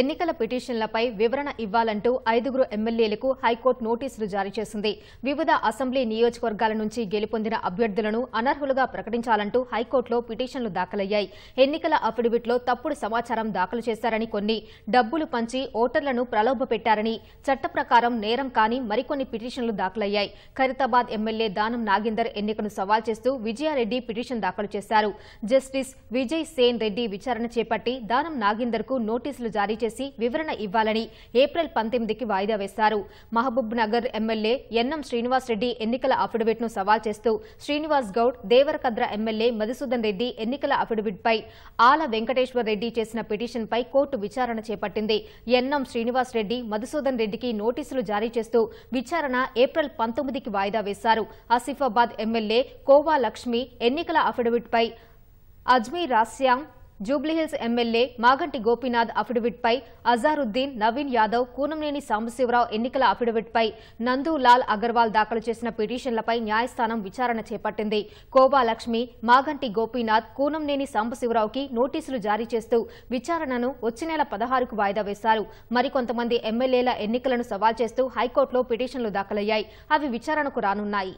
ఎన్నికల పిటిషన్లపై వివరణ ఇవ్వాలంటూ ఐదుగురు ఎమ్మెల్యేలకు హైకోర్టు నోటీసులు జారీ చేసింది వివిధ అసెంబ్లీ నియోజకవర్గాల నుంచి గెలుపొందిన అభ్యర్థులను అనర్హులుగా ప్రకటించాలంటూ హైకోర్టులో పిటిషన్లు దాఖలయ్యాయి ఎన్నికల అఫిడవిట్లో తప్పుడు సమాచారం దాఖలు చేశారని కొన్ని డబ్బులు పంచి ఓటర్లను ప్రలోభపెట్టారని చట్ట ప్రకారం నేరం కాని మరికొన్ని పిటిషన్లు దాఖలయ్యాయి ఖరీతాబాద్ ఎమ్మెల్యే దానం నాగేందర్ ఎన్నికను సవాల్ చేస్తూ విజయారెడ్డి పిటిషన్ దాఖలు చేశారు జస్టిస్ విజయ్ సేన్ రెడ్డి విచారణ చేపట్టి దానం నాగేందర్కు నోటీసులు జారీ చేసి వివరణ ఇవ్వాలని ఏప్రిల్ పంతొమ్మిదికి వాయిదా వేశారు Mahabubnagar MLA NM Srinivasareddy ఎన్నికల ను సవాల్ చేస్తూ శ్రీనివాస్ గౌడ్ దేవరకద్ర ఎమ్మెల్యే మధుసూదన్ రెడ్డి ఎన్నికల పై ఆల వెంకటేశ్వర్ రెడ్డి చేసిన పిటిషన్పై కోర్టు విచారణ చేపట్టింది ఎన్ఎం శ్రీనివాస్ రెడ్డి మధుసూదన్ రెడ్డికి నోటీసులు జారీ చేస్తూ విచారణ ఏప్రిల్ పంతొమ్మిదికి వాయిదా వేశారు ఆసిఫాబాద్ ఎమ్మెల్యే కోవా లక్ష్మి ఎన్నికల పై అజ్మీర్ రాశ్యాం జూబ్లీహిల్స్ ఎమ్మెల్యే మాగంటి గోపీనాథ్ అఫిడవిట్పై అజారుద్దీన్ నవీన్ యాదవ్ కూనంనేని సాంబశివరావు ఎన్నికల అఫిడవిట్పై లాల్ అగర్వాల్ దాఖలు చేసిన పిటిషన్లపై న్యాయస్థానం విచారణ చేపట్టింది కోబాలక్ష్మి మాగంటి గోపీనాథ్ కూనంనేని సాంబశివరావుకి నోటీసులు జారీ చేస్తూ విచారణను వచ్చే నెల పదహారుకు వాయిదా వేశారు మరికొంతమంది ఎమ్మెల్యేల ఎన్నికలను సవాల్ చేస్తూ హైకోర్టులో పిటిషన్లు దాఖలయ్యాయి అవి విచారణకు రానున్నాయి